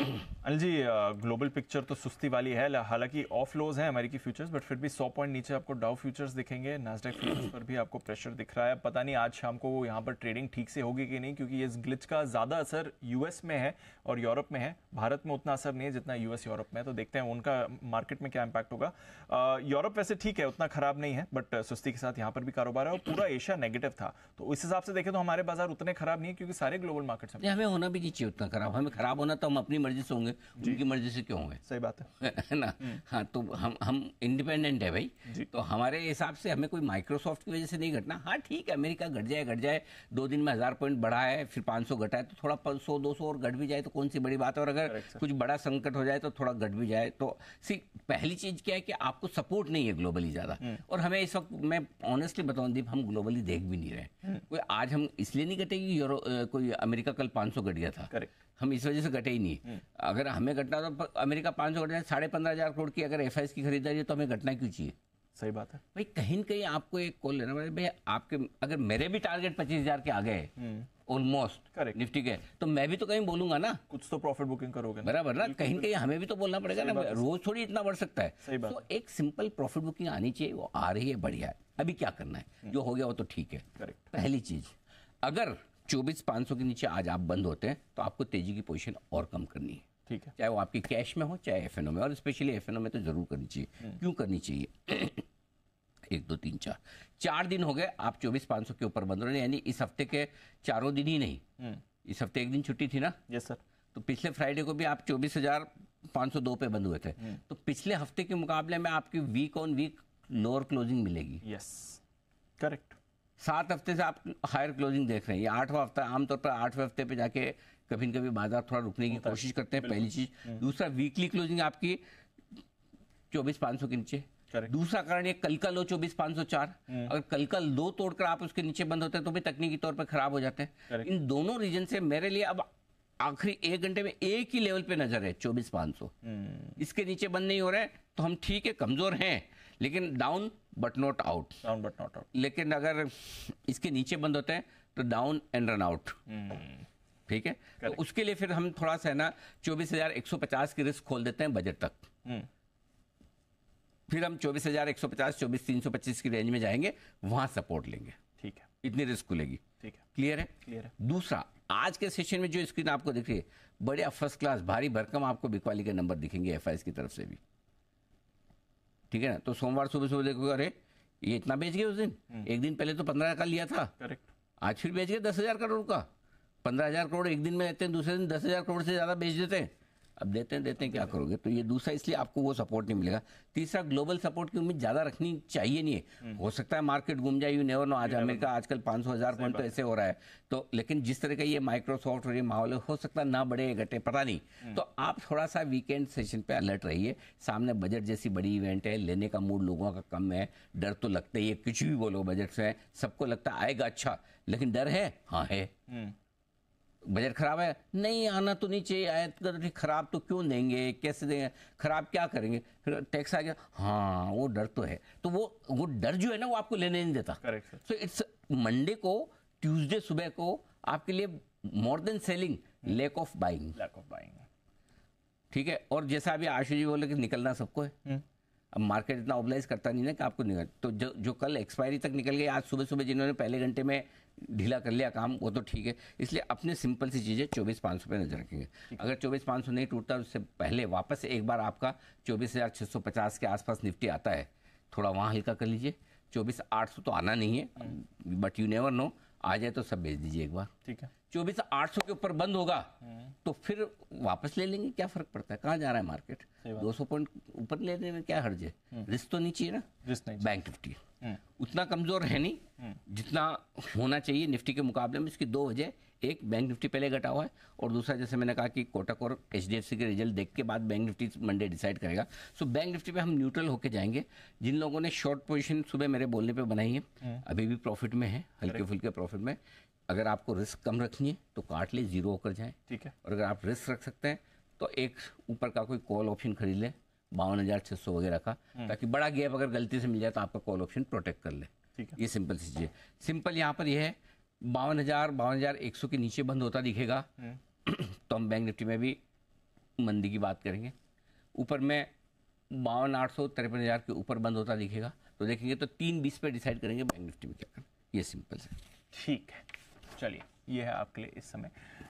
अनिल जी global picture तो सुस्ती वाली है हालांकि ऑफ लोज है अमेरिकी फ्यूचर्स बट फिर भी 100 पॉइंट नीचे आपको डाउ फ्यूचर्स दिखेंगे नास्डेक फ्यूचर्स पर भी आपको प्रेशर दिख रहा है पता नहीं आज शाम को यहाँ पर ट्रेडिंग ठीक से होगी कि नहीं क्योंकि इस ग्लिच का ज़्यादा असर यूएस में है और यूरोप में है भारत में उतना असर नहीं है जितना यूएस यूरोप में है तो देखते हैं उनका मार्केट में क्या इम्पैक्ट होगा यूरोप वैसे ठीक है उतना खराब नहीं है बट सुस्ती के साथ यहाँ पर भी कारोबार है और पूरा एशिया नेगेटिव था तो इस हिसाब से देखें तो हमारे बाजार उतने खराब नहीं है क्योंकि सारे ग्लोबल मार्केट्स हमें होना भी नहीं चाहिए उतना खराब हमें खराब होना तो हम अपनी अपनी मर्जी से होंगे उनकी मर्जी से क्यों होंगे सही बात है ना हम्म। हाँ तो हम हम इंडिपेंडेंट है भाई तो हमारे हिसाब से हमें कोई माइक्रोसॉफ्ट की वजह से नहीं घटना हाँ ठीक है अमेरिका घट जाए घट जाए दो दिन में हज़ार पॉइंट बढ़ा है फिर पाँच सौ घटा है तो थोड़ा सौ दो सौ और घट भी जाए तो कौन सी बड़ी बात है और अगर कुछ बड़ा संकट हो जाए तो थोड़ा घट भी जाए तो सी पहली चीज़ क्या है कि आपको सपोर्ट नहीं है ग्लोबली ज़्यादा हम्म। और हमें इस वक्त मैं ऑनेस्टली बताऊँ दीप हम ग्लोबली देख भी नहीं रहे हम्म। कोई आज हम इसलिए नहीं घटे कि यूरो कोई अमेरिका कल सौ घट गया था हम इस वजह से घटे ही नहीं अगर हमें घटना तो अमेरिका पाँच सौ घटना साढ़े पंद्रह हज़ार करोड़ की अगर एफ की खरीदारी है तो हमें घटना क्यों चाहिए सही बात है भाई कहीं ना कहीं आपको एक कॉल लेना पड़ेगा भाई आपके अगर मेरे भी टारगेट पच्चीस हजार के आ गए ऑलमोस्ट करेक्ट निफ्टी के तो मैं भी तो कहीं बोलूंगा ना कुछ तो प्रॉफिट बुकिंग करोगे बराबर ना कहीं कहीं हमें भी तो बोलना पड़ेगा ना रोज थोड़ी इतना बढ़ सकता है सही बात तो एक सिंपल प्रॉफिट बुकिंग आनी चाहिए वो आ रही है बढ़िया है अभी क्या करना है हम्म। जो हो गया वो तो ठीक है करेक्ट पहली चीज अगर चौबीस पाँच सौ के नीचे आज आप बंद होते हैं तो आपको तेजी की पोजीशन और कम करनी है ठीक है चाहे वो आपकी कैश में हो चाहे एफ में और स्पेशली एफ में तो जरूर करनी चाहिए हम्म। क्यों करनी चाहिए एक दो तीन चार चार दिन हो गए आप चौबीस पाँच सौ के ऊपर बंद हो रहे यानी इस हफ्ते के चारों दिन ही नहीं हम्म। इस हफ्ते एक दिन छुट्टी थी ना यस सर तो पिछले फ्राइडे को भी आप चौबीस हजार पाँच सौ दो पे बंद हुए थे हम्म। तो पिछले हफ्ते के मुकाबले में आपकी week on week lower closing मिलेगी यस करेक्ट सात हफ्ते से आप हायर क्लोजिंग देख रहे हैं ये आठवां हफ्ता आमतौर पर आठवें हफ्ते पे जाके कभी न कभी बाजार थोड़ा रुकने की कोशिश करते हैं पहली चीज हम्म। दूसरा वीकली क्लोजिंग आपकी चौबीस पाँच सौ के नीचे दूसरा कारण ये कल का लो चौबीस पाँच सौ चार हम्म। अगर कल का लो तोड़कर आप उसके नीचे बंद होते हैं तो भी तकनीकी तौर पर खराब हो जाते हैं इन दोनों रीजन से मेरे लिए अब आखिरी एक घंटे में एक ही लेवल पे नजर है चौबीस पाँच सौ हम्म। इसके नीचे बंद नहीं हो रहे तो हम ठीक है कमजोर हैं लेकिन down but not out down but not out लेकिन अगर इसके नीचे बंद होते हैं तो डाउन एंड रन आउट ठीक है तो उसके लिए फिर हम थोड़ा सा है ना चौबीस हजार एक सौ पचास की रिस्क खोल देते हैं बजट तक हम्म। फिर हम चौबीस हजार एक सौ पचास चौबीस तीन सौ पच्चीस की रेंज में जाएंगे वहां सपोर्ट लेंगे ठीक है इतनी रिस्क खुलेगी ठीक है क्लियर है क्लियर है दूसरा आज के सेशन में जो स्क्रीन आपको दिख रही है बढ़िया फर्स्ट क्लास भारी भरकम आपको बिकवाली के नंबर दिखेंगे एफ की तरफ से भी ठीक है ना तो सोमवार सुबह सुबह देखोगे अरे ये इतना बेच गए उस दिन हम्म। एक दिन पहले तो पंद्रह का लिया था करेक्ट आज फिर बेच गए दस हजार करोड़ का पंद्रह हजार करोड़ एक दिन में लेते हैं दूसरे दिन दस हजार करोड़ से ज्यादा बेच देते हैं अब देते हैं देते हैं क्या करोगे तो ये दूसरा इसलिए आपको वो सपोर्ट नहीं मिलेगा तीसरा ग्लोबल सपोर्ट की उम्मीद ज़्यादा रखनी चाहिए नहीं है हम्म। हो सकता है मार्केट घूम जाए यू नेवर नो आज अमेरिका आजकल पाँच सौ हज़ार पॉइंट तो ऐसे हो रहा है तो लेकिन जिस तरह का ये माइक्रोसॉफ्ट और ये माहौल हो सकता है ना बढ़े घटे पता नहीं हम्म। तो आप थोड़ा सा वीकेंड सेशन पर अलर्ट रहिए सामने बजट जैसी बड़ी इवेंट है लेने का मूड लोगों का कम है डर तो लगता ही है कुछ भी बोलो बजट से सबको लगता आएगा अच्छा लेकिन डर है हाँ है हम्म। बजट खराब है नहीं आना तो नहीं चाहिए आयात तो खराब तो क्यों देंगे कैसे देंगे खराब क्या करेंगे फिर टैक्स आ गया हाँ वो डर तो है तो वो वो डर जो है ना वो आपको लेने नहीं देता करेक्ट सो इट्स मंडे को ट्यूसडे सुबह को आपके लिए more than selling lack of buying lack of buying ठीक है और जैसा अभी आशु जी बोले कि निकलना सबको है हम्म। अब मार्केट इतना ओबलाइज करता नहीं ना कि आपको निकल तो जो जो कल एक्सपायरी तक निकल गई आज सुबह सुबह जिन्होंने पहले घंटे में ढीला कर लिया काम वो तो ठीक है इसलिए अपने सिंपल सी चीज़ें चौबीस पाँच सौ पर नजर रखेंगे अगर चौबीस पाँच सौ नहीं टूटता उससे पहले वापस एक बार आपका चौबीस हज़ार छः सौ पचास के आसपास निफ्टी आता है थोड़ा वहाँ हल्का कर लीजिए चौबीस आठ सौ तो आना नहीं है बट यू नेवर नो आ जाए तो सब भेज दीजिए एक बार ठीक है चौबीस आठ सौ के ऊपर बंद होगा हम्म। तो फिर वापस ले लेंगे क्या फर्क पड़ता है कहाँ जा रहा है मार्केट दो सौ पॉइंट ऊपर लेने में क्या हर्ज है रिस्क हम्म। तो नहीं चाहिए ना रिस्क नहीं बैंक निफ्टी हम्म। उतना कमजोर है नहीं जितना होना चाहिए निफ्टी के मुकाबले में इसकी दो वजह एक बैंक निफ्टी पहले घटा हुआ है और दूसरा जैसे मैंने कहा कि कोटक और एच के रिजल्ट देख के बाद बैंक निफ्टी मंडे डिसाइड करेगा सो बैंक निफ्टी पे हम न्यूट्रल होकर जाएंगे जिन लोगों ने शॉर्ट पोजीशन सुबह मेरे बोलने पे बनाई है हम्म। अभी भी प्रॉफिट में है हल्के फुल्के प्रॉफिट में अगर आपको रिस्क कम रखनी है तो काट ले जीरो होकर जाए ठीक है और अगर आप रिस्क रख सकते हैं तो एक ऊपर का कोई कॉल ऑप्शन खरीद लें बावन हज़ार छः सौ वगैरह का हम्म। ताकि बड़ा गैप अगर गलती से मिल जाए तो आपका कॉल ऑप्शन प्रोटेक्ट कर ले ठीक है ये सिंपल सी चीज़ है सिंपल यहाँ पर यह है बावन हज़ार बावन हज़ार एक सौ के नीचे बंद होता दिखेगा हम्म। तो हम बैंक निफ्टी में भी मंदी की बात करेंगे ऊपर में बावन आठ सौ तिरपन हज़ार के ऊपर बंद होता दिखेगा तो देखेंगे तो तीन बीस पे डिसाइड करेंगे बैंक निफ्टी में क्या करना ये सिंपल है ठीक है चलिए ये है आपके लिए इस समय